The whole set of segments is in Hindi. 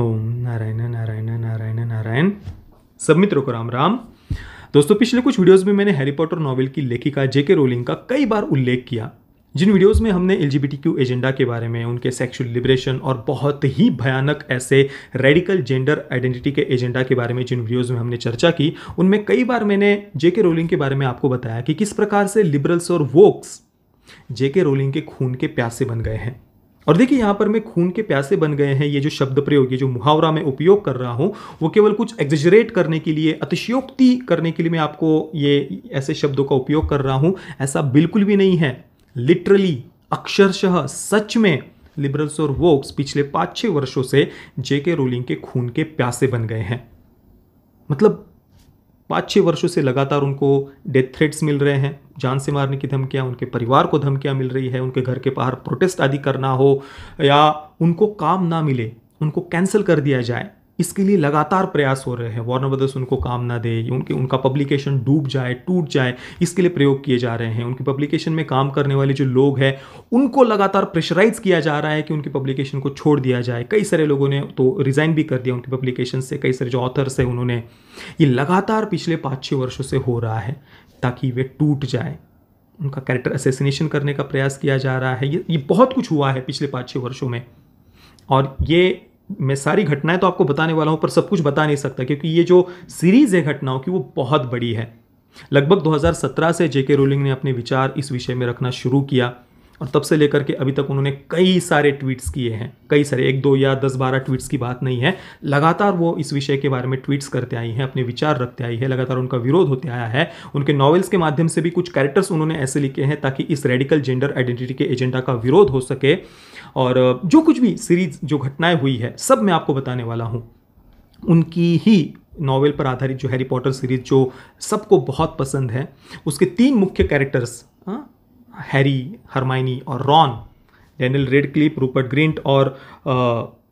ओम नारायण नारायण नारायण नारायण सब मित्रों को राम राम दोस्तों पिछले कुछ वीडियोस में मैंने हैरी पॉटर नॉवल की लेखिका जेके रोलिंग का कई बार उल्लेख किया जिन वीडियोस में हमने एल एजेंडा के बारे में उनके सेक्सुअल लिबरेशन और बहुत ही भयानक ऐसे रेडिकल जेंडर आइडेंटिटी के एजेंडा के बारे में जिन वीडियोस में हमने चर्चा की उनमें कई बार मैंने जेके रोलिंग के बारे में आपको बताया कि किस प्रकार से लिबरल्स और वोक्स जेके रोलिंग के खून के प्यासे बन गए हैं और देखिए यहाँ पर मैं खून के प्यासे बन गए हैं ये जो शब्द प्रयोग ये जो मुहावरा मैं उपयोग कर रहा हूँ वो केवल कुछ एग्जजरेट करने के लिए अतिशयोक्ति करने के लिए मैं आपको ये ऐसे शब्दों का उपयोग कर रहा हूँ ऐसा बिल्कुल भी नहीं है लिटरली अक्षरशः सच में लिबरल्स और वोक्स पिछले पाँच छः वर्षों से जेके रोलिंग के खून के प्यासे बन गए हैं मतलब पाँच छः वर्षों से लगातार उनको डेथ थ्रेट्स मिल रहे हैं जान से मारने की धमकियाँ उनके परिवार को धमकियाँ मिल रही है उनके घर के बाहर प्रोटेस्ट आदि करना हो या उनको काम ना मिले उनको कैंसिल कर दिया जाए इसके लिए लगातार प्रयास हो रहे हैं वार्नर ब्रदर्स उनको काम ना दे उनके उनका पब्लिकेशन डूब जाए टूट जाए इसके लिए प्रयोग किए जा रहे हैं उनकी पब्लिकेशन में काम करने वाले जो लोग हैं उनको लगातार प्रेशराइज किया जा रहा है कि उनकी पब्लिकेशन को छोड़ दिया जाए कई सारे लोगों ने तो रिज़ाइन भी कर दिया उनकी पब्लिकेशन से कई सारे जो ऑथर्स हैं उन्होंने ये लगातार पिछले पाँच छः वर्षों से हो रहा है ताकि वे टूट जाए उनका कैरेक्टर असेसिनेशन करने का प्रयास किया जा रहा है ये ये बहुत कुछ हुआ है पिछले पाँच छः वर्षों में और ये मैं सारी घटनाएं तो आपको बताने वाला हूं पर सब कुछ बता नहीं सकता क्योंकि ये जो सीरीज़ है घटनाओं की वो बहुत बड़ी है लगभग 2017 से जेके रोलिंग ने अपने विचार इस विषय में रखना शुरू किया और तब से लेकर के अभी तक उन्होंने कई सारे ट्वीट्स किए हैं कई सारे एक दो या दस बारह ट्वीट्स की बात नहीं है लगातार वो इस विषय के बारे में ट्वीट्स करते आई हैं अपने विचार रखते आई है लगातार उनका विरोध होते आया है उनके नॉवेल्स के माध्यम से भी कुछ कैरेक्टर्स उन्होंने ऐसे लिखे हैं ताकि इस रेडिकल जेंडर आइडेंटिटी के एजेंडा का विरोध हो सके और जो कुछ भी सीरीज जो घटनाएं हुई है सब मैं आपको बताने वाला हूँ उनकी ही नॉवेल पर आधारित जो हैरी पॉटर सीरीज जो सबको बहुत पसंद है उसके तीन मुख्य कैरेक्टर्स हैरी हरमाइनी और Ron Daniel Radcliffe Rupert Grint और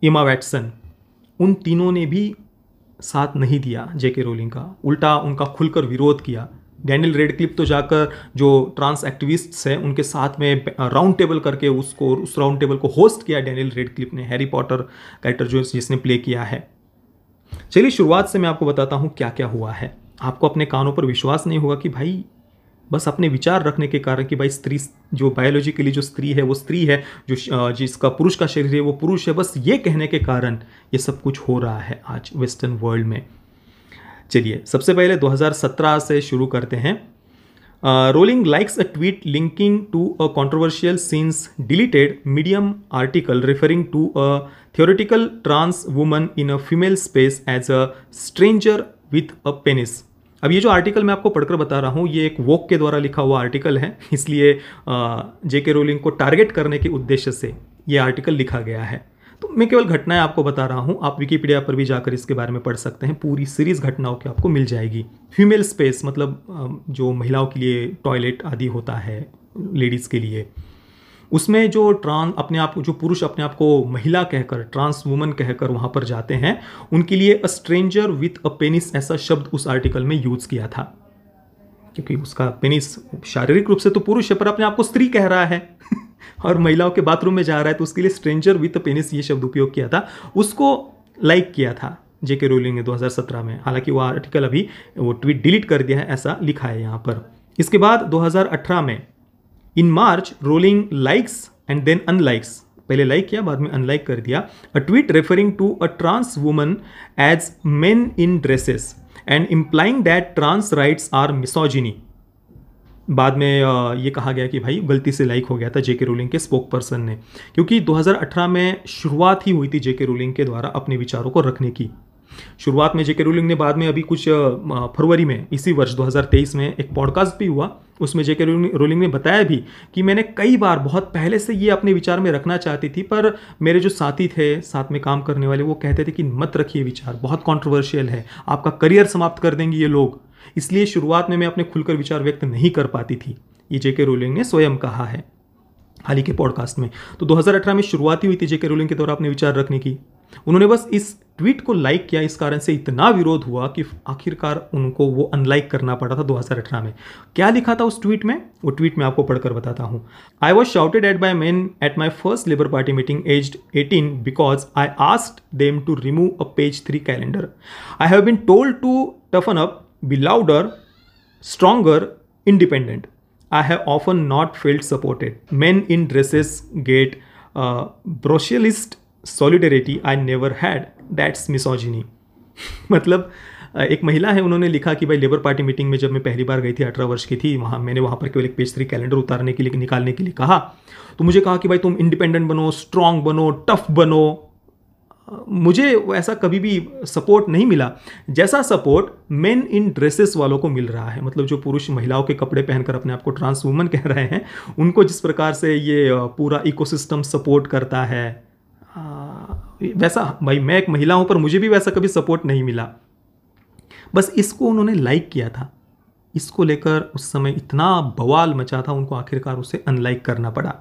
इमा वैटसन उन तीनों ने भी साथ नहीं दिया जेके रोलिंग का उल्टा उनका खुलकर विरोध किया डैनियल रेडक्लिप तो जाकर जो ट्रांस एक्टिविस्ट्स हैं उनके साथ में राउंड टेबल करके उसको उस राउंड टेबल को होस्ट किया डैनियल रेडक्लिप ने हैरी पॉटर कैरेक्टर जो जिसने प्ले किया है चलिए शुरुआत से मैं आपको बताता हूँ क्या क्या हुआ है आपको अपने कानों पर विश्वास नहीं होगा कि भाई बस अपने विचार रखने के कारण कि भाई स्त्री जो बायोलॉजिकली जो स्त्री है वो स्त्री है जो जिसका पुरुष का शरीर है वो पुरुष है बस ये कहने के कारण ये सब कुछ हो रहा है आज वेस्टर्न वर्ल्ड में चलिए सबसे पहले 2017 से शुरू करते हैं Rowling likes a tweet linking to a controversial since deleted Medium article referring to a theoretical trans woman in a female space as a stranger with a penis अब ये जो आर्टिकल मैं आपको पढ़कर बता रहा हूँ ये एक वोक के द्वारा लिखा हुआ आर्टिकल है इसलिए जे के रोलिंग को टारगेट करने के उद्देश्य से ये आर्टिकल लिखा गया है तो मैं केवल घटनाएं आपको बता रहा हूँ आप विकीपीडिया पर भी जाकर इसके बारे में पढ़ सकते हैं पूरी सीरीज घटनाओं की आपको मिल जाएगी फीमेल स्पेस मतलब जो महिलाओं के लिए टॉयलेट आदि होता है लेडीज़ के लिए उसमें जो ट्रांस अपने आप जो पुरुष अपने आप को महिला कहकर ट्रांस वुमन कहकर वहां पर जाते हैं उनके लिए a stranger with a penis ऐसा शब्द उस आर्टिकल में यूज़ किया था क्योंकि उसका पेनिस शारीरिक रूप से तो पुरुष है पर अपने आप को स्त्री कह रहा है और महिलाओं के बाथरूम में जा रहा है तो उसके लिए स्ट्रेंजर विथ अ पेनिस ये शब्द उपयोग किया था उसको लाइक किया था जेके रोलिंग ने 2017 में हालांकि वो आर्टिकल अभी वो ट्वीट डिलीट कर दिया है ऐसा लिखा है यहाँ पर इसके बाद 2018 में in March Rowling likes and then unlikes पहले लाइक किया बाद में अनलाइक कर दिया a tweet referring to a trans woman as men in dresses and implying that trans rights are misogyny बाद में ये कहा गया कि भाई गलती से लाइक हो गया था जेके रोलिंग के स्पोक पर्सन ने क्योंकि 2018 में शुरुआत ही हुई थी जेके रोलिंग के द्वारा अपने विचारों को रखने की शुरुआत में जेके रूलिंग ने बाद में अभी कुछ फरवरी में इसी वर्ष 2023 में एक पॉडकास्ट भी हुआ उसमें जेके रूलिंग ने बताया भी कि मैंने कई बार बहुत पहले से ये अपने विचार में रखना चाहती थी पर मेरे जो साथी थे साथ में काम करने वाले वो कहते थे कि मत रखिए विचार बहुत कॉन्ट्रोवर्शियल है आपका करियर समाप्त कर देंगे ये लोग इसलिए शुरुआत में मैं अपने खुलकर विचार व्यक्त नहीं कर पाती थी ये जेके रूलिंग ने स्वयं कहा है हाल ही के पॉडकास्ट में तो 2018 में शुरुआती हुई थी जेके रूलिंग के द्वारा अपने विचार रखने की उन्होंने बस इस ट्वीट को लाइक किया इस कारण से इतना विरोध हुआ कि आखिरकार उनको वो अनलाइक करना पड़ा था 2018 में क्या लिखा था उस ट्वीट में वो ट्वीट में आपको पढ़कर बताता हूँ I was shouted at by man at my first Labour Party meeting as eighteen because I asked them to remove a Page Three calendar I have been told to toughen up be louder stronger independent I have often not felt supported men in dresses get ब्रोशलिस्ट solidarity I never had that's misogyny मतलब एक महिला है उन्होंने लिखा कि भाई लेबर पार्टी मीटिंग में जब मैं पहली बार गई थी अठारह वर्ष की थी वहाँ मैंने वहाँ पर केवल एक पेज थ्री कैलेंडर उतारने के लिए निकालने के लिए कहा तो मुझे कहा कि भाई तुम इंडिपेंडेंट बनो स्ट्रांग बनो टफ बनो मुझे ऐसा कभी भी सपोर्ट नहीं मिला जैसा सपोर्ट मेन इन ड्रेसेस वालों को मिल रहा है मतलब जो पुरुष महिलाओं के कपड़े पहनकर अपने आप को ट्रांस वूमन कह रहे हैं उनको जिस प्रकार से ये पूरा इकोसिस्टम सपोर्ट करता है वैसा भाई मैं एक महिला हूँ पर मुझे भी वैसा कभी सपोर्ट नहीं मिला बस इसको उन्होंने लाइक किया था इसको लेकर उस समय इतना बवाल मचा था उनको आखिरकार उसे अनलाइक करना पड़ा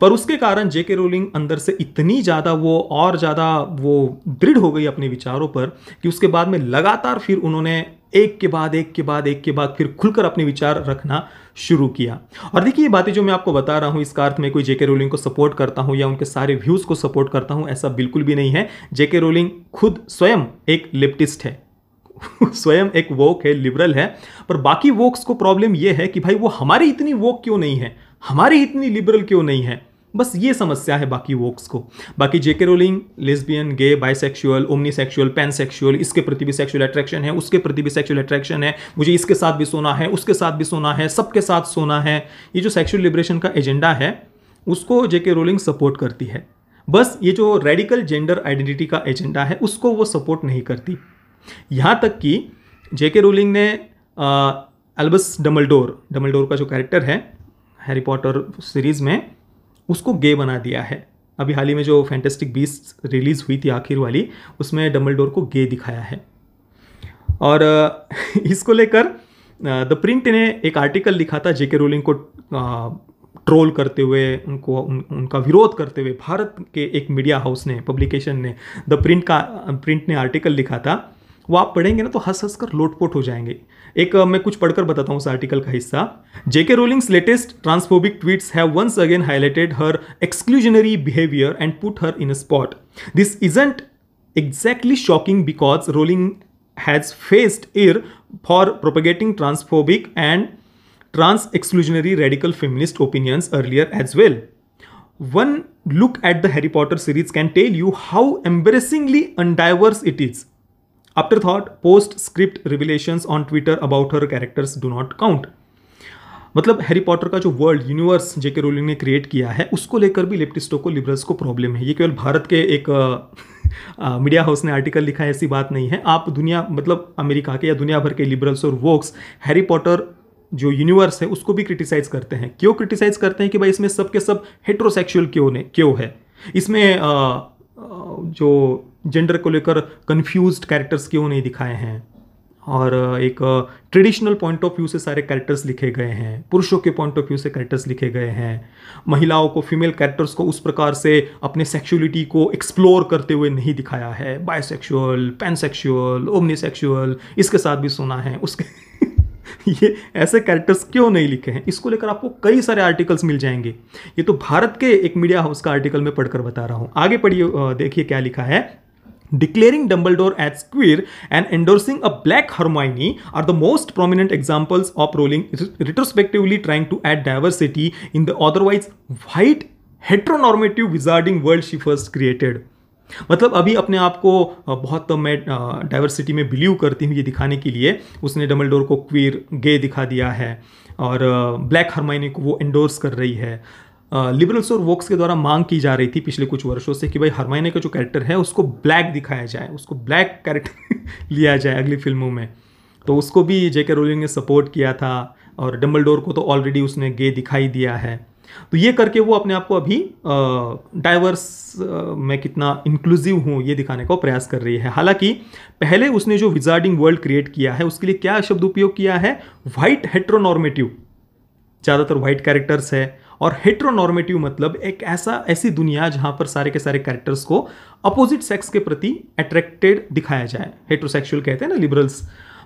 पर उसके कारण जेके रोलिंग अंदर से इतनी ज़्यादा वो और ज़्यादा वो दृढ़ हो गई अपने विचारों पर कि उसके बाद में लगातार फिर उन्होंने एक के बाद एक के बाद एक के बाद फिर खुलकर अपने विचार रखना शुरू किया और देखिए ये बातें जो मैं आपको बता रहा हूँ इसका अर्थ में कोई जेके रोलिंग को सपोर्ट करता हूँ या उनके सारे व्यूज़ को सपोर्ट करता हूँ ऐसा बिल्कुल भी नहीं है जेके रोलिंग खुद स्वयं एक लिप्टिस्ट है स्वयं एक वोक है लिबरल है पर बाकी वोक्स को प्रॉब्लम यह है कि भाई वो हमारी इतनी वोक क्यों नहीं है हमारी इतनी लिबरल क्यों नहीं है बस ये समस्या है बाकी वोक्स को बाकी JK Rowling lesbian gay bisexual omnisexual pansexual इसके प्रति भी सेक्सुअल अट्रैक्शन है उसके प्रति भी सेक्सुअल अट्रैक्शन है मुझे इसके साथ भी सोना है उसके साथ भी सोना है सबके साथ सोना है ये जो सेक्सुअल लिब्रेशन का एजेंडा है उसको जेके रोलिंग सपोर्ट करती है बस ये जो रेडिकल जेंडर आइडेंटिटी का एजेंडा है उसको वो सपोर्ट नहीं करती यहाँ तक कि जेके रोलिंग ने एल्बस डमलडोर डमलडोर का जो कैरेक्टर है हैरी पॉटर सीरीज़ में उसको गे बना दिया है अभी हाल ही में जो फैंटेस्टिक बीस रिलीज़ हुई थी आखिर वाली उसमें डम्बल को गे दिखाया है और इसको लेकर द प्रिंट ने एक आर्टिकल लिखा था जेके रोलिंग को ट्रोल करते हुए उनको उन, उनका विरोध करते हुए भारत के एक मीडिया हाउस ने पब्लिकेशन ने द प्रिंट का प्रिंट ने आर्टिकल लिखा था वो आप पढ़ेंगे ना तो हंस हंस कर लोटपोट हो जाएंगे एक मैं कुछ पढ़कर बताता हूँ उस आर्टिकल का हिस्सा JK Rowling's latest transphobic tweets have once again highlighted her exclusionary behaviour and put her in a spot this isn't exactly shocking because Rowling has faced ire for propagating transphobic and trans exclusionary radical feminist opinions earlier as well one look at the Harry Potter series can tell you how embarrassingly undiverse it is afterthought post script revelation on Twitter about her characters do not count मतलब हैरी पॉटर का जो वर्ल्ड यूनिवर्स जेके रोलिंग ने क्रिएट किया है उसको लेकर भी लेप्टिस्टो को लिबरल्स को प्रॉब्लम है ये केवल भारत के एक आ, मीडिया हाउस ने आर्टिकल लिखा है ऐसी बात नहीं है आप दुनिया मतलब अमेरिका के या दुनिया भर के लिबरल्स और वोक्स हैरी पॉटर जो यूनिवर्स है उसको भी क्रिटिसाइज करते हैं क्यों क्रिटिसाइज करते हैं कि भाई इसमें सब के सब हेट्रोसेक्शुअल क्यों ने क्यों है इसमें आ, जो जेंडर को लेकर कन्फ्यूज कैरेक्टर्स क्यों नहीं दिखाए हैं और एक ट्रेडिशनल पॉइंट ऑफ व्यू से सारे कैरेक्टर्स लिखे गए हैं पुरुषों के पॉइंट ऑफ व्यू से कैरेक्टर्स लिखे गए हैं महिलाओं को फीमेल कैरेक्टर्स को उस प्रकार से अपने सेक्सुअलिटी को एक्सप्लोर करते हुए नहीं दिखाया है बायोसेक्सुअल पैनसेक्सुअल ओमनीसेक्सुअल इसके साथ भी सुना है उसके ये ऐसे कैरेक्टर्स क्यों नहीं लिखे हैं इसको लेकर आपको कई सारे आर्टिकल्स मिल जाएंगे ये तो भारत के एक मीडिया हाउस का आर्टिकल में पढ़कर बता रहा हूँ आगे पढ़िए देखिए क्या लिखा है declaring Dumbledore as queer and endorsing a black Hermione are the most prominent examples of Rowling retrospectively trying to add diversity in the otherwise white heteronormative wizarding world she first created. मतलब अभी अपने आप को बहुत तो मैं डाइवर्सिटी में बिलीव करती हूँ ये दिखाने के लिए उसने डबल डोर को क्वीर गे दिखा दिया है और ब्लैक हरमाइनी को वो एंडोर्स कर रही है लिबरल्स और वोक्स के द्वारा मांग की जा रही थी पिछले कुछ वर्षों से कि भाई हरमाइने का जो कैरेक्टर है उसको ब्लैक दिखाया जाए उसको ब्लैक कैरेक्टर लिया जाए अगली फिल्मों में तो उसको भी जेके रोलिंग ने सपोर्ट किया था और डम्बल को तो ऑलरेडी उसने गे दिखाई दिया है तो ये करके वो अपने आप को अभी डाइवर्स में कितना इंक्लूसिव हूँ ये दिखाने का प्रयास कर रही है हालांकि पहले उसने जो विजार्डिंग वर्ल्ड क्रिएट किया है उसके लिए क्या शब्द उपयोग किया है वाइट हेट्रोनॉर्मेटिव ज़्यादातर वाइट कैरेक्टर्स है और हेट्रोनॉर्मेटिव मतलब एक ऐसा ऐसी दुनिया जहाँ पर सारे के सारे कैरेक्टर्स को अपोजिट सेक्स के प्रति अट्रैक्टेड दिखाया जाए हेट्रोसेक्सुअल कहते हैं ना लिबरल्स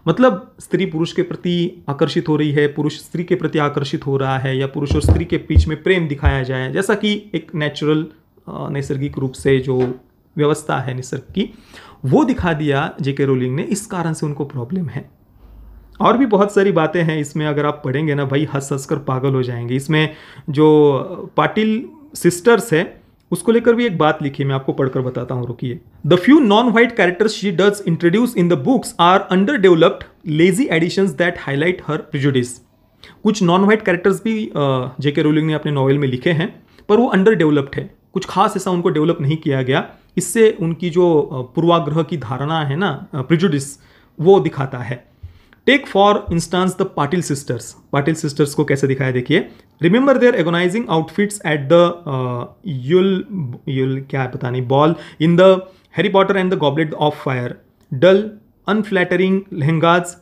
मतलब स्त्री पुरुष के प्रति आकर्षित हो रही है पुरुष स्त्री के प्रति आकर्षित हो रहा है या पुरुष और स्त्री के बीच में प्रेम दिखाया जाए जैसा कि एक नेचुरल नैसर्गिक रूप से जो व्यवस्था है निसर्ग की वो दिखा दिया जेके रोलिंग ने इस कारण से उनको प्रॉब्लम है और भी बहुत सारी बातें हैं इसमें अगर आप पढ़ेंगे ना भाई हंस हंस कर पागल हो जाएंगे इसमें जो पाटिल सिस्टर्स है उसको लेकर भी एक बात लिखी मैं आपको पढ़कर बताता हूँ रुकिए the few non white characters she does introduce in the books are under developed lazy additions that highlight her prejudice कुछ नॉन व्हाइट कैरेक्टर्स भी जेके रोलिंग ने अपने नॉवल में लिखे हैं पर वो अंडर डेवलप्ड है कुछ खास ऐसा उनको डेवलप नहीं किया गया इससे उनकी जो पूर्वाग्रह की धारणा है ना प्रिजुडिस वो दिखाता है take for instance the Patil sisters Patil sisters को कैसे दिखाया देखिए remember their agonising outfits at the Yule Yule क्या है पता नहीं ball in the Harry Potter and the Goblet of Fire dull unflattering lehengas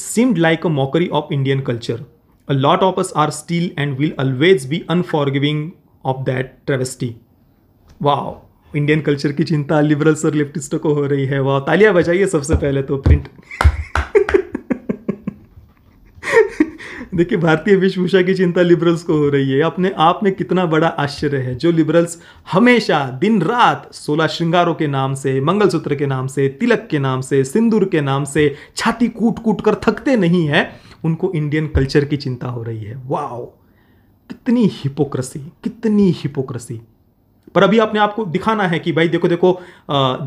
seemed like a mockery of Indian culture a lot of of us are still and will always be giving off that travesty वाह इंडियन कल्चर की चिंता लिबरल्स और लेफ्टिस्टों को हो रही है वाह तालियां बजाइए सबसे पहले तो प्रिंट देखिए भारतीय विश्वभूषा की चिंता लिबरल्स को हो रही है अपने आप में कितना बड़ा आश्चर्य है जो लिबरल्स हमेशा दिन रात सोलह श्रृंगारों के नाम से मंगलसूत्र के नाम से तिलक के नाम से सिंदूर के नाम से छाती कूट कूट कर थकते नहीं है उनको इंडियन कल्चर की चिंता हो रही है वाओ कितनी हिपोक्रेसी कितनी हिपोक्रेसी पर अभी आपने आपको दिखाना है कि भाई देखो देखो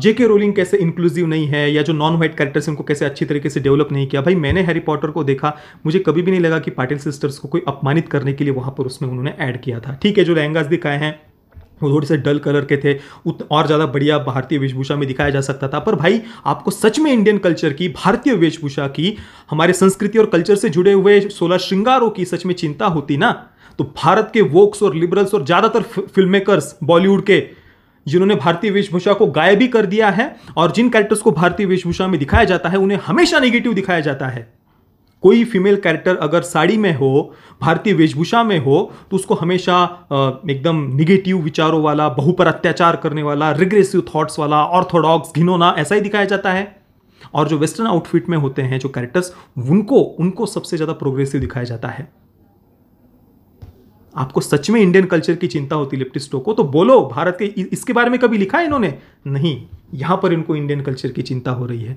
जेके रोलिंग कैसे इंक्लूसिव नहीं है या जो नॉन व्हाइट कैरेक्टर्स उनको कैसे अच्छी तरीके से डेवलप नहीं किया भाई मैंने हैरी पॉटर को देखा मुझे कभी भी नहीं लगा कि पाटिल सिस्टर्स को कोई अपमानित करने के लिए वहाँ पर उसमें उन्होंने ऐड किया था ठीक है जो लहंगाज दिखाए हैं वो थोड़े से डल कलर के थे और ज़्यादा बढ़िया भारतीय वेशभूषा में दिखाया जा सकता था पर भाई आपको सच में इंडियन कल्चर की भारतीय वेशभूषा की हमारे संस्कृति और कल्चर से जुड़े हुए सोलह श्रृंगारों की सच में चिंता होती ना तो भारत के वोक्स और लिबरल्स और ज़्यादातर फिल्म मेकर्स बॉलीवुड के जिन्होंने भारतीय वेशभूषा को गायब भी कर दिया है और जिन कैरेक्टर्स को भारतीय वेशभूषा में दिखाया जाता है उन्हें हमेशा नेगेटिव दिखाया जाता है कोई फीमेल कैरेक्टर अगर साड़ी में हो भारतीय वेशभूषा में हो तो उसको हमेशा एकदम निगेटिव विचारों वाला बहु पर अत्याचार करने वाला रिग्रेसिव थॉट्स वाला ऑर्थोडॉक्स घिनोना ऐसा ही दिखाया जाता है और जो वेस्टर्न आउटफिट में होते हैं जो कैरेक्टर्स उनको उनको सबसे ज़्यादा प्रोग्रेसिव दिखाया जाता है आपको सच में इंडियन कल्चर की चिंता होती लिप्टिस्टो को तो बोलो भारत के इसके बारे में कभी लिखा है इन्होंने नहीं यहाँ पर इनको इंडियन कल्चर की चिंता हो रही है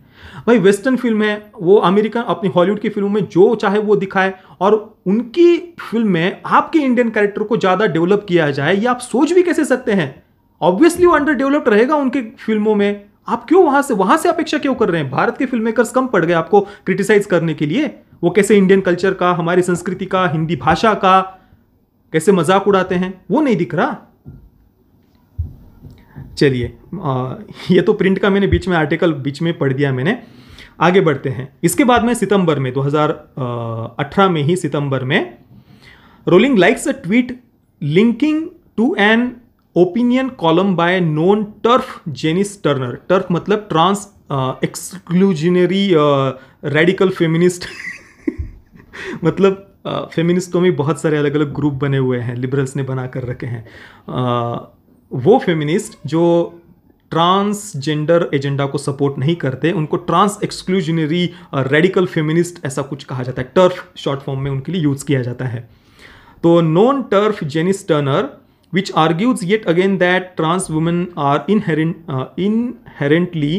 भाई वेस्टर्न फिल्म है वो अमेरिकन अपनी हॉलीवुड की फिल्मों में जो चाहे वो दिखाए और उनकी फिल्म में आपके इंडियन कैरेक्टर को ज़्यादा डेवलप किया जाए ये आप सोच भी कैसे सकते हैं ऑब्वियसली वो अंडर डेवलप्ड रहेगा उनके फिल्मों में आप क्यों वहां से वहां से अपेक्षा क्यों कर रहे हैं भारत के फिल्म मेकर्स कम पड़ गए आपको क्रिटिसाइज करने के लिए वो कैसे इंडियन कल्चर का हमारी संस्कृति का हिंदी भाषा का कैसे मजाक उड़ाते हैं वो नहीं दिख रहा चलिए ये तो प्रिंट का मैंने बीच में आर्टिकल बीच में पढ़ दिया मैंने आगे बढ़ते हैं इसके बाद में सितंबर में 2018 में ही सितंबर में Rowling likes a tweet linking to an opinion column by known TERF Janice Turner TERF मतलब ट्रांस एक्सक्लूजनरी रेडिकल फेमिनिस्ट मतलब फेमिनिस्टों में बहुत सारे अलग अलग ग्रुप बने हुए हैं लिबरल्स ने बना कर रखे हैं वो फेमिनिस्ट जो ट्रांसजेंडर एजेंडा को सपोर्ट नहीं करते उनको ट्रांस एक्सक्लूजनरी रेडिकल फेमिनिस्ट ऐसा कुछ कहा जाता है टर्फ शॉर्ट फॉर्म में उनके लिए यूज़ किया जाता है तो known TERF Janice Turner which argues yet again that trans women are inherent inherently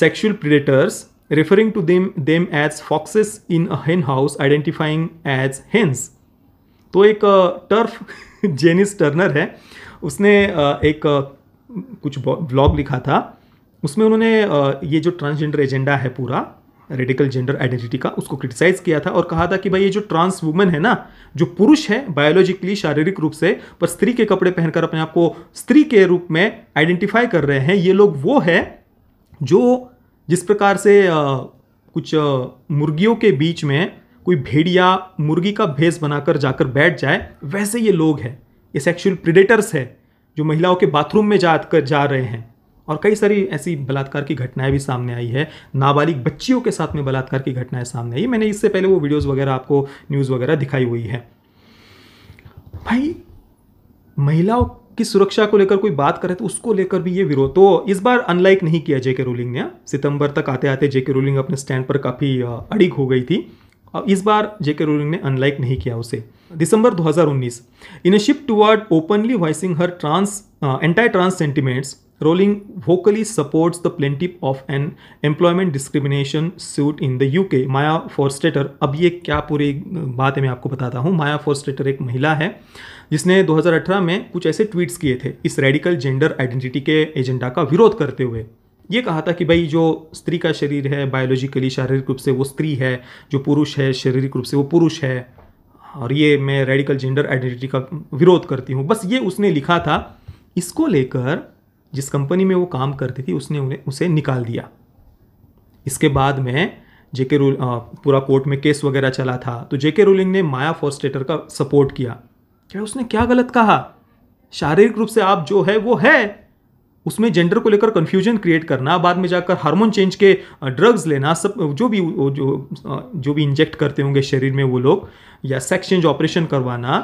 sexual predators referring to them, them as foxes in a hen house, identifying as hens. तो एक टर्फ जेनिस टर्नर है उसने एक कुछ ब्लॉग लिखा था उसमें उन्होंने ये जो ट्रांसजेंडर एजेंडा है पूरा रेडिकल जेंडर आइडेंटिटी का उसको क्रिटिसाइज किया था और कहा था कि भाई ये जो ट्रांस वुमेन है ना जो पुरुष है बायोलॉजिकली शारीरिक रूप से पर स्त्री के कपड़े पहनकर अपने आप को स्त्री के रूप में आइडेंटिफाई कर रहे हैं ये लोग वो है जो जिस प्रकार से कुछ मुर्गियों के बीच में कोई भेड़िया मुर्गी का भेस बनाकर जाकर बैठ जाए वैसे ये लोग हैं ये सेक्सुअल प्रिडेटर्स है जो महिलाओं के बाथरूम में जा कर जा रहे हैं और कई सारी ऐसी बलात्कार की घटनाएं भी सामने आई है नाबालिग बच्चियों के साथ में बलात्कार की घटनाएं सामने आई मैंने इससे पहले वो वीडियोस वगैरह आपको न्यूज़ वगैरह दिखाई हुई है भाई महिलाओं की सुरक्षा को लेकर कोई बात करे तो उसको लेकर भी ये विरोध तो इस बार अनलाइक नहीं किया जेके रूलिंग ने सितंबर तक आते आते जेके रूलिंग अपने स्टैंड पर काफ़ी अड़िग हो गई थी और इस बार जेके रूलिंग ने अनलाइक नहीं किया उसे December 2019 in shift toward openly voicing her trans anti trans sentiments Rowling vocally supports the plaintiff of an employment discrimination suit in the UK. Maya Forstater अब ये क्या पूरी बात है मैं आपको बताता हूँ माया फॉरस्टेटर एक महिला है जिसने 2018 में कुछ ऐसे ट्वीट्स किए थे इस रेडिकल जेंडर आइडेंटिटी के एजेंडा का विरोध करते हुए ये कहा था कि भाई जो स्त्री का शरीर है बायोलॉजिकली शारीरिक रूप से वो स्त्री है जो पुरुष है शारीरिक रूप से वो पुरुष है और ये मैं रेडिकल जेंडर आइडेंटिटी का विरोध करती हूँ बस ये उसने लिखा था इसको लेकर जिस कंपनी में वो काम करती थी उसने उन्हें उसे निकाल दिया इसके बाद में जेके रूल पूरा कोर्ट में केस वगैरह चला था तो जेके रूलिंग ने माया फॉर का सपोर्ट किया क्या उसने क्या गलत कहा शारीरिक रूप से आप जो है वो है उसमें जेंडर को लेकर कन्फ्यूजन क्रिएट करना बाद में जाकर हार्मोन चेंज के ड्रग्स लेना सब जो भी जो जो भी इंजेक्ट करते होंगे शरीर में वो लोग या सेक्स चेंज ऑपरेशन करवाना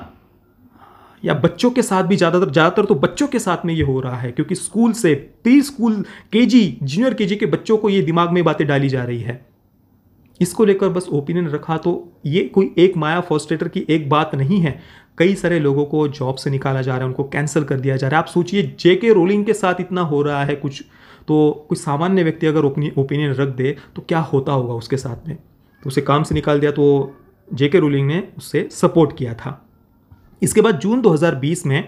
या बच्चों के साथ भी ज़्यादातर ज़्यादातर तो बच्चों के साथ में ये हो रहा है क्योंकि स्कूल से प्री स्कूल के जी जूनियर के जी के बच्चों को ये दिमाग में बातें डाली जा रही है इसको लेकर बस ओपिनियन रखा तो ये कोई एक माया फॉस्ट्रेटर की एक बात नहीं है कई सारे लोगों को जॉब से निकाला जा रहा है उनको कैंसिल कर दिया जा रहा है आप सोचिए जे के रोलिंग के साथ इतना हो रहा है कुछ तो कोई सामान्य व्यक्ति अगर ओपिनियन रख दे तो क्या होता होगा उसके साथ में तो उसे काम से निकाल दिया तो जे के रोलिंग ने उससे सपोर्ट किया था इसके बाद जून 2020 में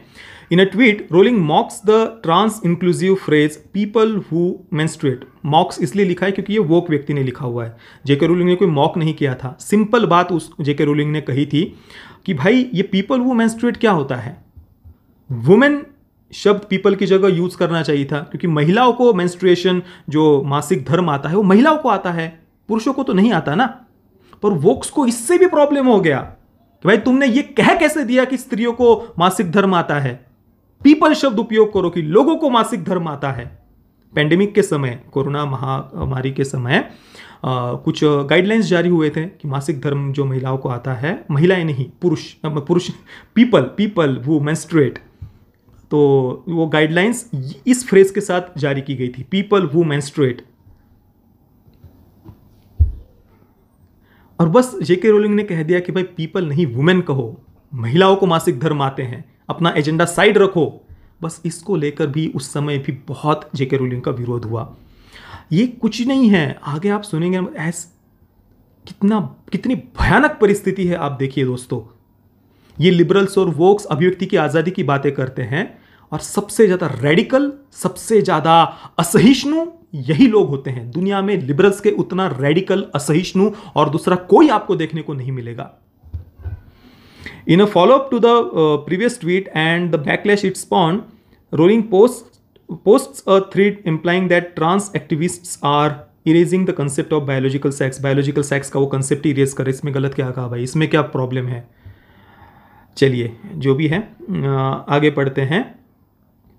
in a tweet Rowling mocks the trans inclusive phrase people who menstruate mocks इसलिए लिखा है क्योंकि ये वोक व्यक्ति ने लिखा हुआ है जेके रोलिंग ने कोई मॉक नहीं किया था सिंपल बात उस जेके रोलिंग ने कही थी कि भाई ये पीपल हु मेंस्ट्रुएट क्या होता है वुमेन शब्द पीपल की जगह यूज करना चाहिए था क्योंकि महिलाओं को मेंस्ट्रुएशन जो मासिक धर्म आता है वो महिलाओं को आता है पुरुषों को तो नहीं आता ना पर वोक्स को इससे भी प्रॉब्लम हो गया कि भाई तुमने ये कह कैसे दिया कि स्त्रियों को मासिक धर्म आता है पीपल शब्द उपयोग करो कि लोगों को मासिक धर्म आता है पेंडेमिक के समय कोरोना महामारी के समय आ, कुछ गाइडलाइंस जारी हुए थे कि मासिक धर्म जो महिलाओं को आता है महिलाएं नहीं पुरुष पुरुष पीपल पीपल वो मैंस्ट्रेट तो वो गाइडलाइंस इस फ्रेज के साथ जारी की गई थी पीपल वो मैंस्ट्रेट और बस जेके रोलिंग ने कह दिया कि भाई पीपल नहीं वुमेन कहो महिलाओं को मासिक धर्म आते हैं अपना एजेंडा साइड रखो बस इसको लेकर भी उस समय भी बहुत जेके रोलिंग का विरोध हुआ ये कुछ नहीं है आगे आप सुनेंगे ऐस कितना कितनी भयानक परिस्थिति है आप देखिए दोस्तों ये लिबरल्स और वोक्स अभिव्यक्ति की आज़ादी की बातें करते हैं और सबसे ज़्यादा रेडिकल सबसे ज़्यादा असहिष्णु यही लोग होते हैं दुनिया में लिबरल्स के उतना रेडिकल असहिष्णु और दूसरा कोई आपको देखने को नहीं मिलेगा in a follow up to the previous tweet and the backlash it spawned Rowling post post a thread implying that trans activist are erasing the concept of biological sex biological sex का वो कंसेप्ट इरेज कर इसमें गलत क्या कहा भाई इसमें क्या प्रॉब्लम है चलिए जो भी है uh, आगे पढ़ते हैं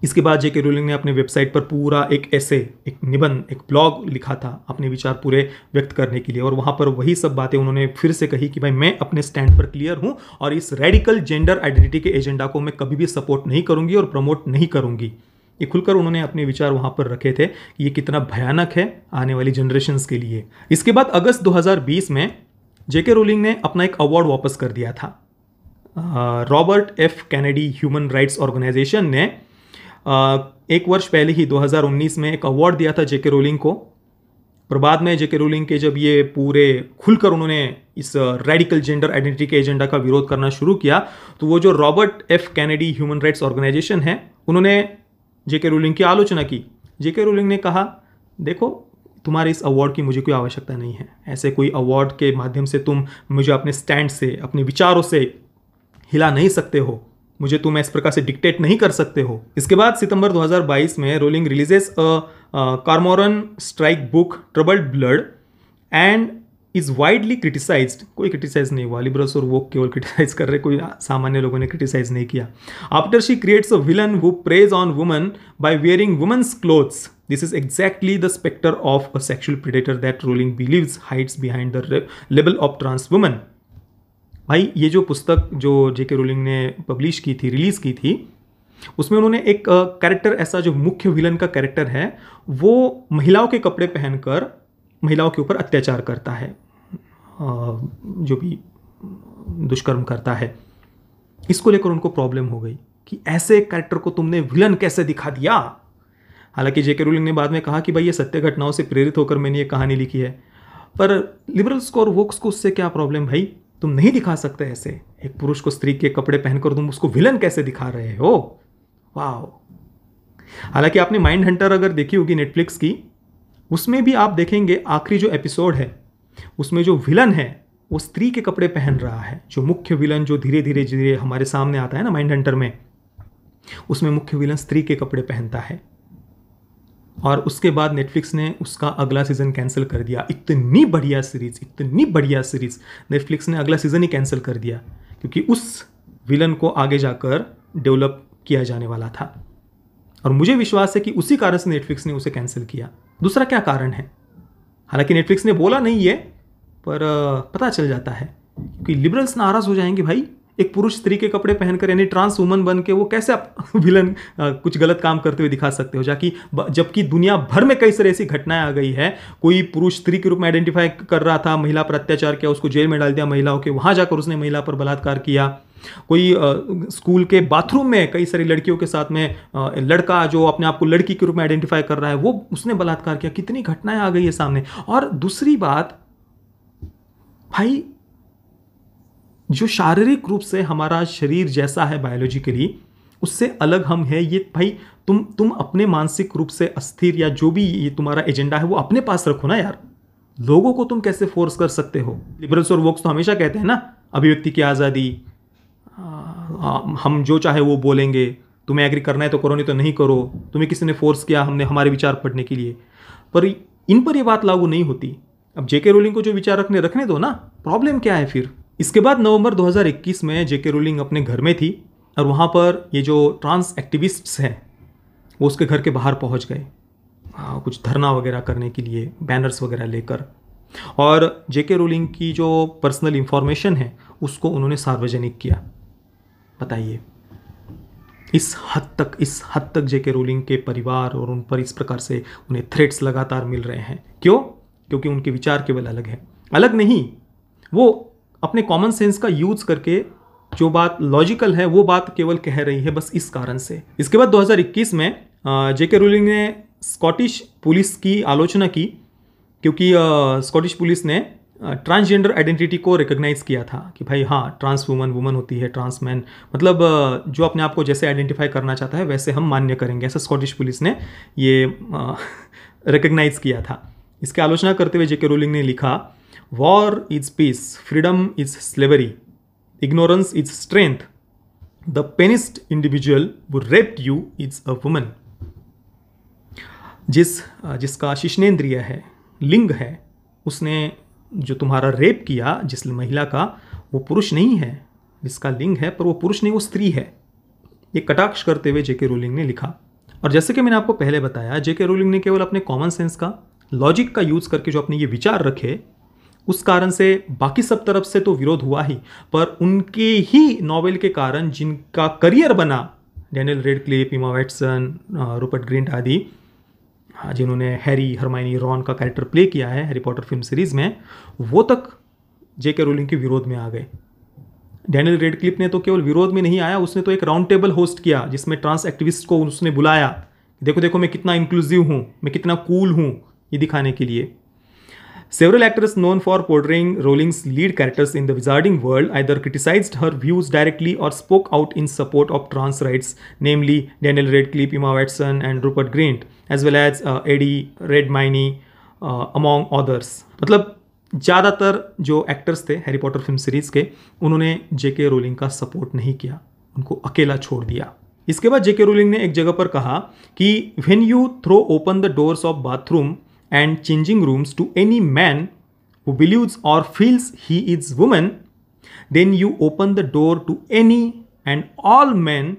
इसके बाद जेके रोलिंग ने अपने वेबसाइट पर पूरा एक ऐसे एक निबंध एक ब्लॉग लिखा था अपने विचार पूरे व्यक्त करने के लिए और वहाँ पर वही सब बातें उन्होंने फिर से कही कि भाई मैं अपने स्टैंड पर क्लियर हूँ और इस रेडिकल जेंडर आइडेंटिटी के एजेंडा को मैं कभी भी सपोर्ट नहीं करूँगी और प्रमोट नहीं करूँगी ये खुलकर उन्होंने अपने विचार वहाँ पर रखे थे कि ये कितना भयानक है आने वाली जनरेशन के लिए इसके बाद अगस्त दो में जेके रोलिंग ने अपना एक अवार्ड वापस कर दिया था Robert F Kennedy Human Rights organisation ने एक वर्ष पहले ही 2019 में एक अवार्ड दिया था जेके रोलिंग को पर बाद में जेके रोलिंग के जब ये पूरे खुलकर उन्होंने इस रेडिकल जेंडर आइडेंटिटी के एजेंडा का विरोध करना शुरू किया तो वो जो Robert F Kennedy Human Rights organisation है उन्होंने जेके रोलिंग की आलोचना की जेके रोलिंग ने कहा देखो तुम्हारे इस अवार्ड की मुझे कोई आवश्यकता नहीं है ऐसे कोई अवार्ड के माध्यम से तुम मुझे अपने स्टैंड से अपने विचारों से हिला नहीं सकते हो मुझे तुम इस प्रकार से डिक्टेट नहीं कर सकते हो इसके बाद सितंबर 2022 में Rowling releases a Cormoran Strike book Troubled Blood and is widely criticise कोई क्रिटिसाइज नहीं हुआ लिब्रस और वो केवल क्रिटिसाइज कर रहे कोई सामान्य लोगों ने क्रिटिसाइज नहीं किया after she creates a villain who preys on woman by wearing women's clothes this is exactly the spectre of a sexual predator that Rowling believe hides behind the लेवल ऑफ ट्रांस वुमन भाई ये जो पुस्तक जो जे के रोलिंग ने पब्लिश की थी रिलीज़ की थी उसमें उन्होंने एक कैरेक्टर ऐसा जो मुख्य विलन का कैरेक्टर है वो महिलाओं के कपड़े पहनकर महिलाओं के ऊपर अत्याचार करता है जो भी दुष्कर्म करता है इसको लेकर उनको प्रॉब्लम हो गई कि ऐसे कैरेक्टर को तुमने विलन कैसे दिखा दिया हालांकि जेके रूलिंग ने बाद में कहा कि भाई ये सत्य घटनाओं से प्रेरित होकर मैंने ये कहानी लिखी है पर लिबरल्स को और वोक्स को उससे क्या प्रॉब्लम भाई तुम नहीं दिखा सकते ऐसे एक पुरुष को स्त्री के कपड़े पहनकर तुम उसको विलन कैसे दिखा रहे हो वाह हालांकि आपने माइंड हंटर अगर देखी होगी नेटफ्लिक्स की उसमें भी आप देखेंगे आखिरी जो एपिसोड है उसमें जो विलन है वो स्त्री के कपड़े पहन रहा है जो मुख्य विलन जो धीरे धीरे धीरे हमारे सामने आता है ना माइंड हंटर में उसमें मुख्य विलन स्त्री के कपड़े पहनता है और उसके बाद नेटफ्लिक्स ने उसका अगला सीज़न कैंसिल कर दिया इतनी बढ़िया सीरीज़ इतनी बढ़िया सीरीज़ नेटफ्लिक्स ने अगला सीज़न ही कैंसिल कर दिया क्योंकि उस विलन को आगे जाकर डेवलप किया जाने वाला था और मुझे विश्वास है कि उसी कारण से नेटफ्लिक्स ने उसे कैंसिल किया दूसरा क्या कारण है हालांकि नेटफ्लिक्स ने बोला नहीं है पर पता चल जाता है क्योंकि लिबरल्स नाराज़ हो जाएंगे भाई एक पुरुष स्त्री के कपड़े पहनकर यानी ट्रांस वुमन बन के वो कैसे आप विलन कुछ गलत काम करते हुए दिखा सकते हो जाकि जबकि दुनिया भर में कई सारी ऐसी घटनाएं आ गई है कोई पुरुष स्त्री के रूप में आइडेंटिफाई कर रहा था महिला पर अत्याचार किया उसको जेल में डाल दिया महिलाओं के वहां जाकर उसने महिला पर बलात्कार किया कोई आ, स्कूल के बाथरूम में कई सारी लड़कियों के साथ में आ, लड़का जो अपने आप को लड़की के रूप में आइडेंटिफाई कर रहा है वो उसने बलात्कार किया कितनी घटनाएं आ गई है सामने और दूसरी बात भाई जो शारीरिक रूप से हमारा शरीर जैसा है बायोलॉजिकली उससे अलग हम हैं ये भाई तुम तुम अपने मानसिक रूप से अस्थिर या जो भी ये तुम्हारा एजेंडा है वो अपने पास रखो ना यार लोगों को तुम कैसे फोर्स कर सकते हो लिबरल्स और वोक्स तो हमेशा कहते हैं ना अभिव्यक्ति की आज़ादी हम जो चाहे वो बोलेंगे तुम्हें एग्री करना है तो करो नहीं तो नहीं करो तुम्हें किसी ने फोर्स किया हमने हमारे विचार पढ़ने के लिए पर इन पर यह बात लागू नहीं होती अब जेके रोलिंग को जो विचार रखने रखने दो ना प्रॉब्लम क्या है फिर इसके बाद नवंबर 2021 में जेके रोलिंग अपने घर में थी और वहाँ पर ये जो ट्रांस एक्टिविस्ट्स हैं वो उसके घर के बाहर पहुँच गए आ, हाँ, कुछ धरना वगैरह करने के लिए बैनर्स वगैरह लेकर और जेके रोलिंग की जो पर्सनल इन्फॉर्मेशन है उसको उन्होंने सार्वजनिक किया बताइए इस हद तक इस हद तक जेके रोलिंग के परिवार और उन पर इस प्रकार से उन्हें थ्रेट्स लगातार मिल रहे हैं क्यों क्योंकि उनके विचार केवल अलग हैं अलग नहीं वो अपने कॉमन सेंस का यूज करके जो बात लॉजिकल है वो बात केवल कह रही है बस इस कारण से इसके बाद 2021 में जेके रूलिंग ने स्कॉटिश पुलिस की आलोचना की क्योंकि स्कॉटिश पुलिस ने ट्रांसजेंडर आइडेंटिटी को रिकोगनाइज किया था कि भाई हाँ ट्रांस वुमन वुमन होती है ट्रांस मैन मतलब जो अपने आप को जैसे आइडेंटिफाई करना चाहता है वैसे हम मान्य करेंगे ऐसा स्कॉटिश पुलिस ने ये रिकग्नाइज़ किया था इसकी आलोचना करते हुए जेके रोलिंग ने लिखा War is peace, freedom is slavery, ignorance is strength. The penised individual who raped you is a woman. जिस जिसका शिष्णेन्द्रिय है लिंग है उसने जो तुम्हारा रेप किया जिस महिला का वो पुरुष नहीं है जिसका लिंग है पर वो पुरुष नहीं वो स्त्री है ये कटाक्ष करते हुए जेके रोलिंग ने लिखा और जैसे कि मैंने आपको पहले बताया जेके रोलिंग ने केवल अपने कॉमन सेंस का लॉजिक का यूज़ करके जो अपने ये विचार रखे उस कारण से बाकी सब तरफ से तो विरोध हुआ ही पर उनके ही नॉवेल के कारण जिनका करियर बना Daniel Radcliffe Emma Watson Rupert Grint आदि हाँ, जिन्होंने हैरी हरमाइनी रॉन का कैरेक्टर प्ले किया है हैरी पॉटर फिल्म सीरीज में वो तक जे के रोलिंग के विरोध में आ गए डैनियल रेडक्लिप ने तो केवल विरोध में नहीं आया उसने तो एक राउंड टेबल होस्ट किया जिसमें ट्रांस एक्टिविस्ट को उसने बुलाया देखो देखो मैं कितना इंक्लूसिव हूँ मैं कितना कूल हूँ ये दिखाने के लिए Several actors known for portraying Rowling's lead characters in the wizarding world either criticized her views directly or spoke out in support of trans rights, namely Daniel Radcliffe, Emma Watson, and Rupert Grint, as well as uh, Eddie Redmayne, uh, among others. मतलब ज़्यादातर जो एक्टर्स थे हैरी पॉटर फिल्म सीरीज़ के उन्होंने जेके रोलिंग का सपोर्ट नहीं किया उनको अकेला छोड़ दिया इसके बाद जेके रोलिंग ने एक जगह पर कहा कि when you throw open the doors of bathroom and changing rooms to any man who believes or feels he is woman, then you open the door to any and all men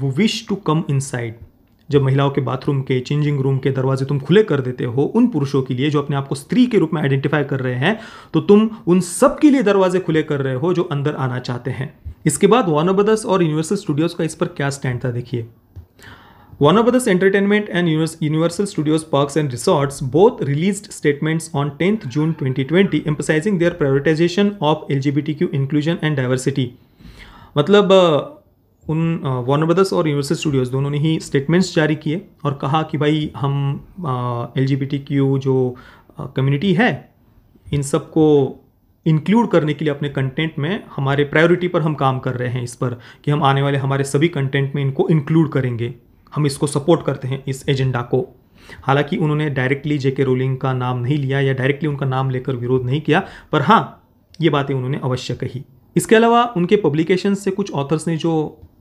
who wish to come inside. जब महिलाओं के बाथरूम के चेंजिंग रूम के दरवाजे तुम खुले कर देते हो उन पुरुषों के लिए जो अपने आप को स्त्री के रूप में आइडेंटिफाई कर रहे हैं तो तुम उन सब के लिए दरवाजे खुले कर रहे हो जो अंदर आना चाहते हैं इसके बाद ब्रदर्स और यूनिवर्सल स्टूडियोज़ का इस पर क्या स्टैंड था देखिए Warner Entertainment and Universal Studios Parks and Resorts both released statements on 10th June 2020 emphasizing their prioritization of LGBTQ inclusion and diversity. मतलब उन वार्नर ब्रदर्स और यूनिवर्सल स्टूडियोज दोनों ने ही स्टेटमेंट्स जारी किए और कहा कि भाई हम एल जो कम्युनिटी है इन सब को इंक्लूड करने के लिए अपने कंटेंट में हमारे प्रायोरिटी पर हम काम कर रहे हैं इस पर कि हम आने वाले हमारे सभी कंटेंट में इनको इंक्लूड करेंगे हम इसको सपोर्ट करते हैं इस एजेंडा को हालांकि उन्होंने डायरेक्टली जेके रोलिंग का नाम नहीं लिया या डायरेक्टली उनका नाम लेकर विरोध नहीं किया पर हाँ ये बातें उन्होंने अवश्य कही इसके अलावा उनके पब्लिकेशन से कुछ ऑथर्स ने जो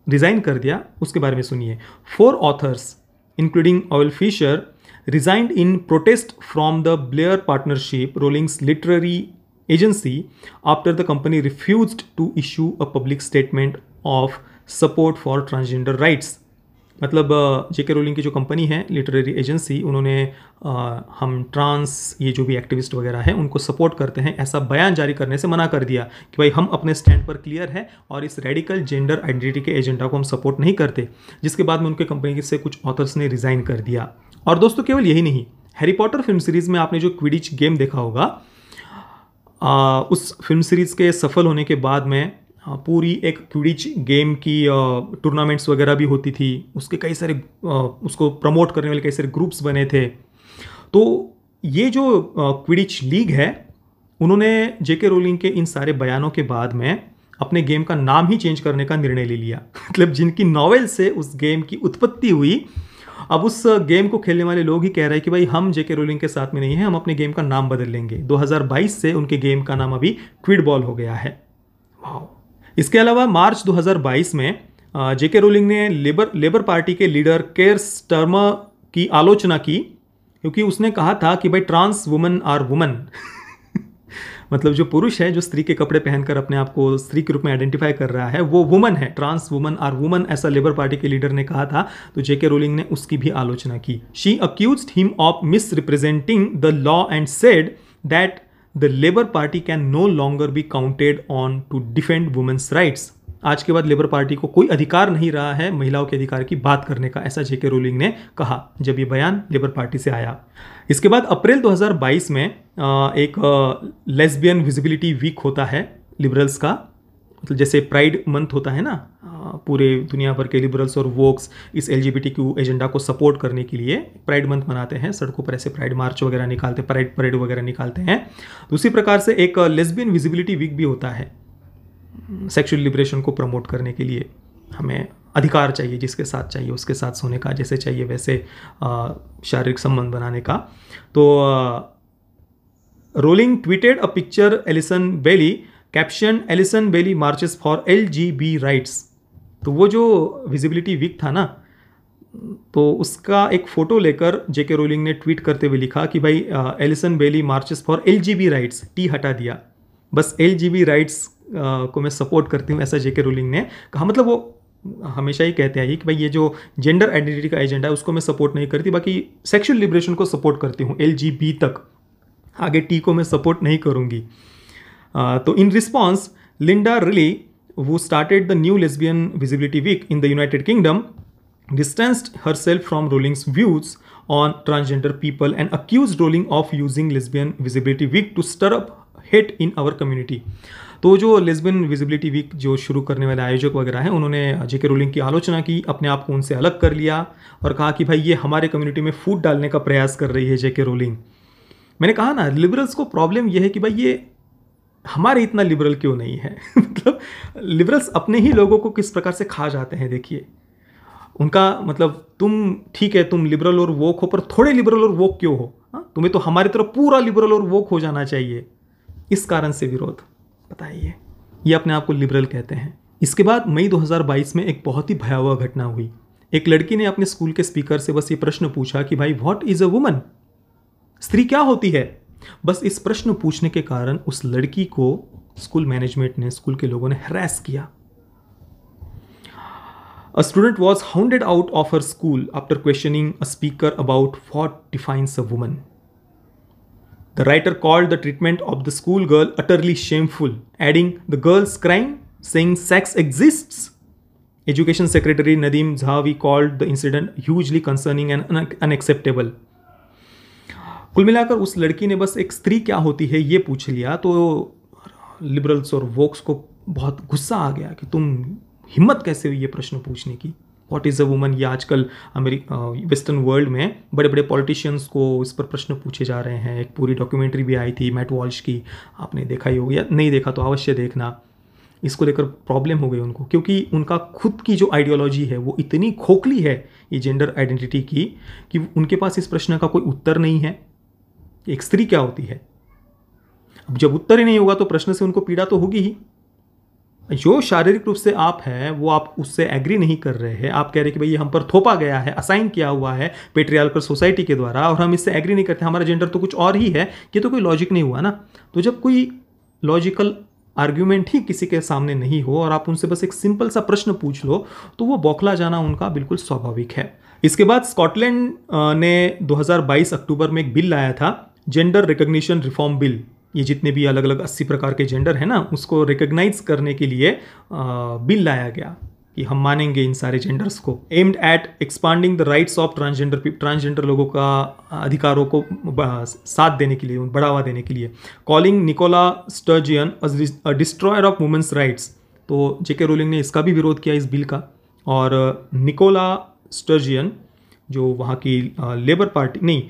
रिज़ाइन कर दिया उसके बारे में सुनिए four authors including Oil Fisher resigned in protest from the Blair Partnership Rowling's literary agency after the company refuse to issue a public statement of support for transgender rights मतलब जे के रोलिंग की जो कंपनी है लिटरेरी एजेंसी उन्होंने हम ट्रांस ये जो भी एक्टिविस्ट वगैरह हैं उनको सपोर्ट करते हैं ऐसा बयान जारी करने से मना कर दिया कि भाई हम अपने स्टैंड पर क्लियर है और इस रेडिकल जेंडर आइडेंटिटी के एजेंडा को हम सपोर्ट नहीं करते जिसके बाद में उनके कंपनी से कुछ ऑथर्स ने रिज़ाइन कर दिया और दोस्तों केवल यही नहीं हैरी पॉटर फिल्म सीरीज़ में आपने जो क्विडिच गेम देखा होगा आ, उस फिल्म सीरीज़ के सफल होने के बाद में पूरी एक क्यूडिच गेम की टूर्नामेंट्स वगैरह भी होती थी उसके कई सारे उसको प्रमोट करने वाले कई सारे ग्रुप्स बने थे तो ये जो क्विडिच लीग है उन्होंने जेके रोलिंग के इन सारे बयानों के बाद में अपने गेम का नाम ही चेंज करने का निर्णय ले लिया मतलब जिनकी नॉवेल से उस गेम की उत्पत्ति हुई अब उस गेम को खेलने वाले लोग ही कह रहे हैं कि भाई हम जेके रोलिंग के साथ में नहीं हैं हम अपने गेम का नाम बदल लेंगे 2022 से उनके गेम का नाम अभी क्विड बॉल हो गया है वाह इसके अलावा मार्च 2022 में जेके रोलिंग ने लेबर लेबर पार्टी के लीडर केयर स्टर्म की आलोचना की क्योंकि उसने कहा था कि भाई ट्रांस वुमन आर वुमन मतलब जो पुरुष है जो स्त्री के कपड़े पहनकर अपने आप को स्त्री के रूप में आइडेंटिफाई कर रहा है वो वुमन है ट्रांस वुमन आर वुमन ऐसा लेबर पार्टी के लीडर ने कहा था तो जेके रोलिंग ने उसकी भी आलोचना की she accuse him of misrepresenting the law and said that the Labour Party can no longer be counted on to defend women's rights आज के बाद लेबर पार्टी को कोई अधिकार नहीं रहा है महिलाओं के अधिकार की बात करने का ऐसा जेके रोलिंग ने कहा जब ये बयान लेबर पार्टी से आया इसके बाद अप्रैल 2022 में एक लेस्बियन विजिबिलिटी वीक होता है लिबरल्स का मतलब जैसे प्राइड मंथ होता है ना पूरे दुनिया भर के लिबरल्स और वोक्स इस एल एजेंडा को सपोर्ट करने के लिए प्राइड मंथ मनाते हैं सड़कों पर ऐसे प्राइड मार्च वगैरह निकालते हैं प्राइड परेड वगैरह निकालते हैं उसी प्रकार से एक लेस्बियन विजिबिलिटी वीक भी होता है सेक्शुअल लिबरेशन को प्रमोट करने के लिए हमें अधिकार चाहिए जिसके साथ चाहिए उसके साथ सोने का जैसे चाहिए वैसे शारीरिक संबंध बनाने का तो Rowling tweeted a picture Allison Bailey caption Allison Bailey marches for L G B rights तो वो जो विजिबिलिटी वीक था ना तो उसका एक फ़ोटो लेकर जेके रोलिंग ने ट्वीट करते हुए लिखा कि भाई Allison Bailey marches for L G B rights T हटा दिया बस एल जी बी राइट्स को मैं सपोर्ट करती हूँ ऐसा जेके रोलिंग ने कहा मतलब वो हमेशा ही कहते हैं कि भाई ये जो जेंडर आइडेंटिटी का एजेंडा है उसको मैं सपोर्ट नहीं करती बाकी सेक्शुअल लिबरेशन को सपोर्ट करती हूँ एल जी बी तक आगे टी को मैं सपोर्ट नहीं करूँगी Uh, तो इन रिस्पॉन्स लिंडा रिली वो started the new Lesbian Visibility Week in the United Kingdom distanced herself from Rowling's views on transgender people and accuse Rowling of using Lesbian Visibility Week to stir up hate in our community तो जो लेस्बियन विजिबिलिटी वीक जो शुरू करने वाले आयोजक वगैरह हैं उन्होंने जे के रोलिंग की आलोचना की अपने आप को उनसे अलग कर लिया और कहा कि भाई ये हमारे कम्युनिटी में फूट डालने का प्रयास कर रही है जे के रोलिंग मैंने कहा ना लिबरल्स को प्रॉब्लम यह है कि भाई ये हमारे इतना लिबरल क्यों नहीं है मतलब लिबरल्स अपने ही लोगों को किस प्रकार से खा जाते हैं देखिए उनका मतलब तुम ठीक है तुम लिबरल और वोक हो पर थोड़े लिबरल और वोक क्यों हो हा? तुम्हें तो हमारी तरफ पूरा लिबरल और वोक हो जाना चाहिए इस कारण से विरोध बताइए ये अपने आप को लिबरल कहते हैं इसके बाद मई 2022 में एक बहुत ही भयावह घटना हुई एक लड़की ने अपने स्कूल के स्पीकर से बस ये प्रश्न पूछा कि भाई व्हाट इज़ अ वुमन स्त्री क्या होती है बस इस प्रश्न पूछने के कारण उस लड़की को स्कूल मैनेजमेंट ने स्कूल के लोगों ने हरेस किया a student was hounded out of her school after questioning a speaker about what defines a woman the writer call the treatment of the school girl utterly shameful adding the girl's crime saying sex exist education secretary Nadhim Zahawi called the incident hugely concerning and unacceptable कुल मिलाकर उस लड़की ने बस एक स्त्री क्या होती है ये पूछ लिया तो लिबरल्स और वोक्स को बहुत गुस्सा आ गया कि तुम हिम्मत कैसे हुई ये प्रश्न पूछने की वॉट इज़ अ वुमन ये आजकल अमेरिका वेस्टर्न वर्ल्ड में बड़े बड़े पॉलिटिशियंस को इस पर प्रश्न पूछे जा रहे हैं एक पूरी डॉक्यूमेंट्री भी आई थी मैट वॉल्श की आपने देखा ही होगी या नहीं देखा तो अवश्य देखना इसको लेकर प्रॉब्लम हो गई उनको क्योंकि उनका खुद की जो आइडियोलॉजी है वो इतनी खोखली है ये जेंडर आइडेंटिटी की कि उनके पास इस प्रश्न का कोई उत्तर नहीं है एक स्त्री क्या होती है अब जब उत्तर ही नहीं होगा तो प्रश्न से उनको पीड़ा तो होगी ही जो शारीरिक रूप से आप हैं वो आप उससे एग्री नहीं कर रहे हैं आप कह रहे कि भाई ये हम पर थोपा गया है असाइन किया हुआ है पेट्रियालकर सोसाइटी के द्वारा और हम इससे एग्री नहीं करते हमारा जेंडर तो कुछ और ही है ये तो कोई लॉजिक नहीं हुआ ना तो जब कोई लॉजिकल आर्ग्यूमेंट ही किसी के सामने नहीं हो और आप उनसे बस एक सिंपल सा प्रश्न पूछ लो तो वो बौखला जाना उनका बिल्कुल स्वाभाविक है इसके बाद स्कॉटलैंड ने 2022 अक्टूबर में एक बिल लाया था जेंडर रिकग्निशन रिफॉर्म बिल ये जितने भी अलग अलग अस्सी प्रकार के जेंडर हैं ना उसको रिकग्नाइज करने के लिए बिल लाया गया कि हम मानेंगे इन सारे जेंडर्स को aimed at expanding the rights of transgender transgender लोगों का अधिकारों को साथ देने के लिए बढ़ावा देने के लिए calling Nicola Sturgeon destroyer of women's rights तो जेके रोलिंग ने इसका भी विरोध किया इस बिल का और निकोला स्टर्जियन जो वहाँ की लेबर पार्टी नहीं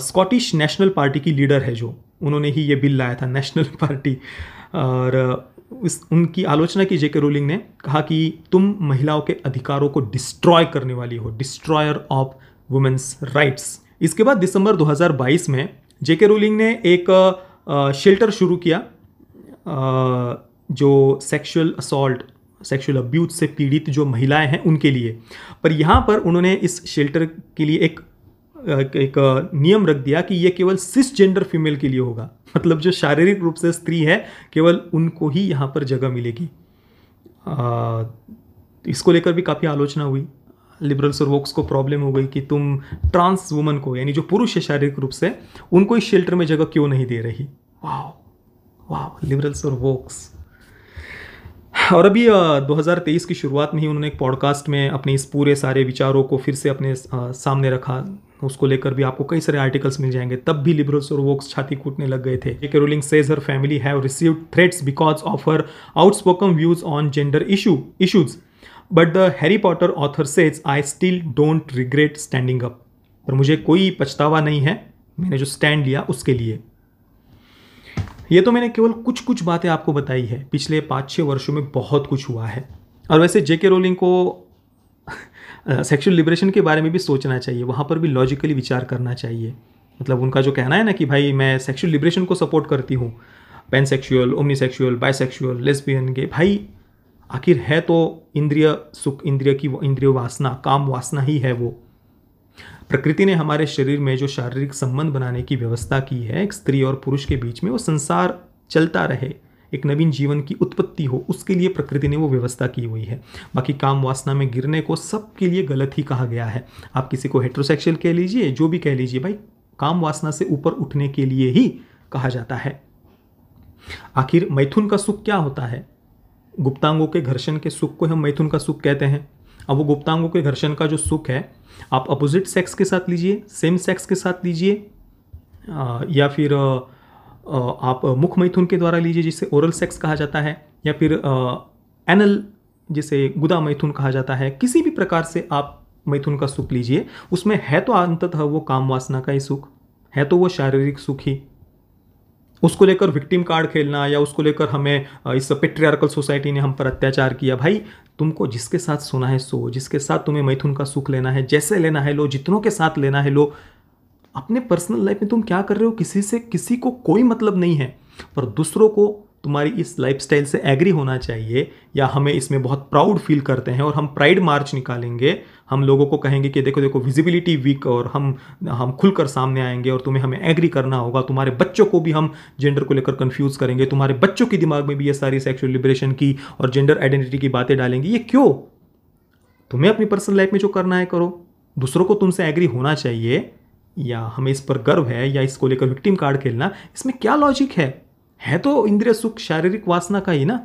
स्कॉटिश नेशनल पार्टी की लीडर है जो उन्होंने ही ये बिल लाया था नेशनल पार्टी और इस उनकी आलोचना की जेके रोलिंग ने कहा कि तुम महिलाओं के अधिकारों को डिस्ट्रॉय करने वाली हो डिस्ट्रॉयर ऑफ वुमेन्स राइट्स इसके बाद दिसंबर 2022 में जेके रोलिंग ने एक शेल्टर शुरू किया जो सेक्सुअल असॉल्ट सेक्सुअल अब्यूज से पीड़ित जो महिलाएं हैं उनके लिए पर यहाँ पर उन्होंने इस शेल्टर के लिए एक एक नियम रख दिया कि ये केवल सिस जेंडर फीमेल के लिए होगा मतलब जो शारीरिक रूप से स्त्री है केवल उनको ही यहाँ पर जगह मिलेगी आ, इसको लेकर भी काफ़ी आलोचना हुई लिबरल्स और वोक्स को प्रॉब्लम हो गई कि तुम ट्रांस वुमन को यानी जो पुरुष है शारीरिक रूप से उनको इस शेल्टर में जगह क्यों नहीं दे रही वाह वाह लिबरल्स और वोक्स और अभी 2023 की शुरुआत में ही उन्होंने एक पॉडकास्ट में अपने इस पूरे सारे विचारों को फिर से अपने सामने रखा उसको लेकर भी आपको कई सारे आर्टिकल्स मिल जाएंगे तब भी लिबरल्स और वोक्स छाती कूटने लग गए थे J K Rowling says her family have receive threats because of her outspoken views on gender issue issues but the Harry Potter author says I still don't regret standing up पर मुझे कोई पछतावा नहीं है मैंने जो स्टैंड लिया उसके लिए ये तो मैंने केवल कुछ कुछ बातें आपको बताई है पिछले पाँच छः वर्षों में बहुत कुछ हुआ है और वैसे जे के रोलिंग को सेक्शुअल लिबरेशन के बारे में भी सोचना चाहिए वहाँ पर भी लॉजिकली विचार करना चाहिए मतलब उनका जो कहना है ना कि भाई मैं सेक्शुअल लिबरेशन को सपोर्ट करती हूँ pansexual omnisexual bisexual lesbian gay भाई आखिर है तो इंद्रिय सुख इंद्रिय की इंद्रिय वासना काम वासना ही है वो प्रकृति ने हमारे शरीर में जो शारीरिक संबंध बनाने की व्यवस्था की है एक स्त्री और पुरुष के बीच में वो संसार चलता रहे एक नवीन जीवन की उत्पत्ति हो उसके लिए प्रकृति ने वो व्यवस्था की हुई है बाकी काम वासना में गिरने को सबके लिए गलत ही कहा गया है आप किसी को हेट्रोसेक्शुअल कह लीजिए जो भी कह लीजिए भाई काम वासना से ऊपर उठने के लिए ही कहा जाता है आखिर मैथुन का सुख क्या होता है गुप्तांगों के घर्षण के सुख को हम मैथुन का सुख कहते हैं अब वो गुप्तांगों के घर्षण का जो सुख है आप अपोजिट सेक्स के साथ लीजिए सेम सेक्स के साथ लीजिए या फिर आप मुख मैथुन के द्वारा लीजिए जिसे ओरल सेक्स कहा जाता है या फिर एनल जिसे गुदा मैथुन कहा जाता है किसी भी प्रकार से आप मैथुन का सुख लीजिए उसमें है तो अंततः वो काम वासना का ही सुख है तो वो शारीरिक सुख ही उसको लेकर विक्टिम कार्ड खेलना या उसको लेकर हमें इस पेट्रियारकल सोसाइटी ने हम पर अत्याचार किया भाई तुमको जिसके साथ सोना है सो जिसके साथ तुम्हें मैथुन का सुख लेना है जैसे लेना है लो जितनों के साथ लेना है लो अपने पर्सनल लाइफ में तुम क्या कर रहे हो किसी से किसी को कोई मतलब नहीं है पर दूसरों को तुम्हारी इस लाइफ से एग्री होना चाहिए या हमें इसमें बहुत प्राउड फील करते हैं और हम प्राइड मार्च निकालेंगे हम लोगों को कहेंगे कि देखो देखो विजिबिलिटी वीक और हम हम खुलकर सामने आएंगे और तुम्हें हमें एग्री करना होगा तुम्हारे बच्चों को भी हम जेंडर को लेकर कंफ्यूज करेंगे तुम्हारे बच्चों के दिमाग में भी ये सारी सेक्शुअल लिबरेशन की और जेंडर आइडेंटिटी की बातें डालेंगे ये क्यों तुम्हें अपनी पर्सनल लाइफ में जो करना है करो दूसरों को तुमसे एग्री होना चाहिए या हमें इस पर गर्व है या इसको लेकर विक्टिम कार्ड खेलना इसमें क्या लॉजिक है है तो इंद्रिय सुख शारीरिक वासना का ही ना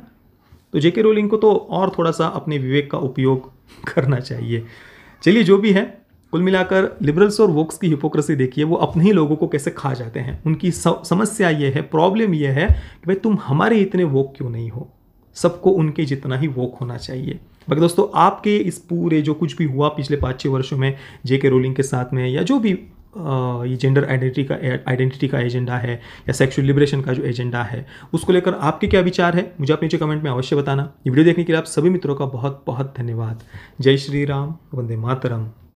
तो जेके रोलिंग को तो और थोड़ा सा अपने विवेक का उपयोग करना चाहिए चलिए जो भी है कुल मिलाकर लिबरल्स और वोक्स की हिपोक्रेसी देखिए वो अपने ही लोगों को कैसे खा जाते हैं उनकी समस्या ये है प्रॉब्लम ये है कि भाई तुम हमारे इतने वोक क्यों नहीं हो सबको उनके जितना ही वोक होना चाहिए बाकी दोस्तों आपके इस पूरे जो कुछ भी हुआ पिछले पाँच छः वर्षों में जे के रोलिंग के साथ में या जो भी ये जेंडर आइडेंटिटी का आइडेंटिटी का एजेंडा है या सेक्सुअल लिबरेशन का जो एजेंडा है उसको लेकर आपके क्या विचार है मुझे आप नीचे कमेंट में अवश्य बताना ये वीडियो देखने के लिए आप सभी मित्रों का बहुत बहुत धन्यवाद जय श्री राम वंदे मातरम